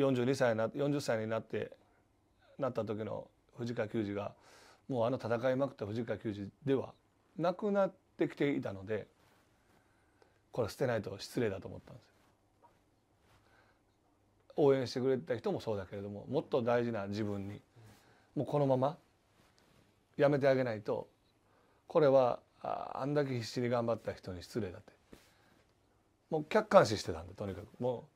42歳な40歳になってなった時の藤川球児がもうあの戦いまくった藤川球児ではなくなってきていたのでこれ捨てないと失礼だと思ったんですよ。応援してくれた人もそうだけれどももっと大事な自分にもうこのままやめてあげないとこれはあんだけ必死に頑張った人に失礼だってもう客観視してたんでとにかくもう